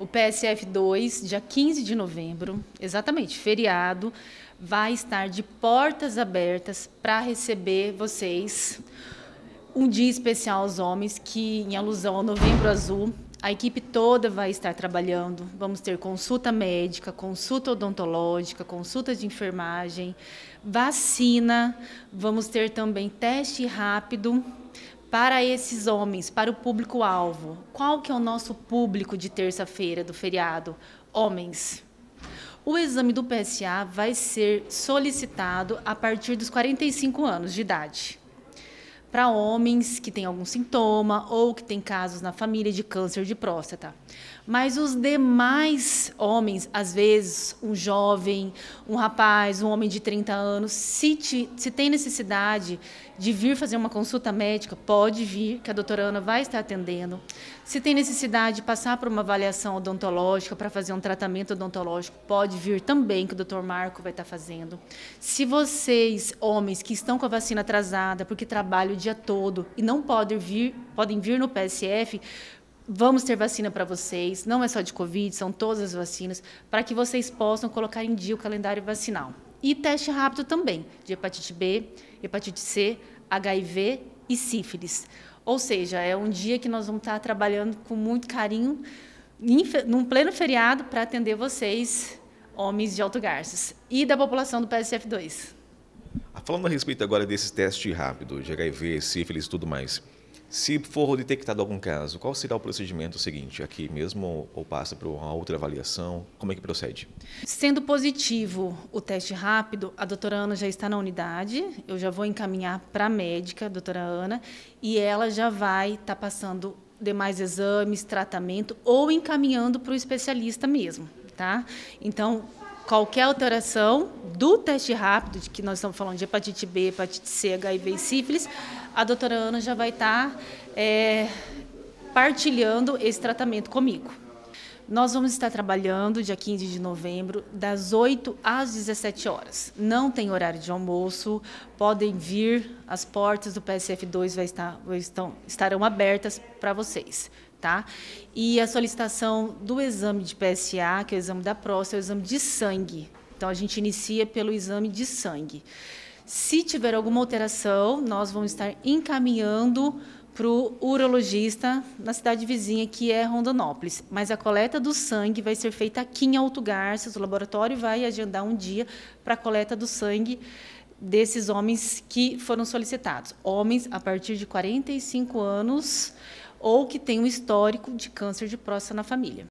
O PSF 2, dia 15 de novembro, exatamente, feriado, vai estar de portas abertas para receber vocês. Um dia especial aos homens, que em alusão ao Novembro Azul, a equipe toda vai estar trabalhando. Vamos ter consulta médica, consulta odontológica, consulta de enfermagem, vacina. Vamos ter também teste rápido para esses homens, para o público-alvo, qual que é o nosso público de terça-feira do feriado? Homens. O exame do PSA vai ser solicitado a partir dos 45 anos de idade. Para homens que têm algum sintoma ou que têm casos na família de câncer de próstata. Mas os demais homens, às vezes, um jovem, um rapaz, um homem de 30 anos, se, te, se tem necessidade de vir fazer uma consulta médica, pode vir, que a doutora Ana vai estar atendendo. Se tem necessidade de passar por uma avaliação odontológica para fazer um tratamento odontológico, pode vir também, que o doutor Marco vai estar fazendo. Se vocês, homens que estão com a vacina atrasada, porque trabalham o dia todo e não podem vir, podem vir no PSF, Vamos ter vacina para vocês, não é só de Covid, são todas as vacinas, para que vocês possam colocar em dia o calendário vacinal. E teste rápido também, de hepatite B, hepatite C, HIV e sífilis. Ou seja, é um dia que nós vamos estar trabalhando com muito carinho, num pleno feriado, para atender vocês, homens de alto garças, e da população do PSF2. Ah, falando a respeito agora desses testes rápidos, de HIV, sífilis e tudo mais, se for detectado algum caso, qual será o procedimento seguinte? Aqui mesmo ou passa para uma outra avaliação? Como é que procede? Sendo positivo o teste rápido, a doutora Ana já está na unidade, eu já vou encaminhar para a médica, a doutora Ana, e ela já vai estar tá passando demais exames, tratamento ou encaminhando para o especialista mesmo, tá? Então, qualquer alteração, do teste rápido, de que nós estamos falando de hepatite B, hepatite C, HIV e sífilis, a doutora Ana já vai estar tá, é, partilhando esse tratamento comigo. Nós vamos estar trabalhando dia 15 de novembro, das 8 às 17 horas. Não tem horário de almoço, podem vir, as portas do PSF2 vai estar, estão, estarão abertas para vocês. Tá? E a solicitação do exame de PSA, que é o exame da próstata, é o exame de sangue. Então, a gente inicia pelo exame de sangue. Se tiver alguma alteração, nós vamos estar encaminhando para o urologista na cidade vizinha, que é Rondonópolis. Mas a coleta do sangue vai ser feita aqui em Alto Garças. O laboratório vai agendar um dia para a coleta do sangue desses homens que foram solicitados. Homens a partir de 45 anos ou que têm um histórico de câncer de próstata na família.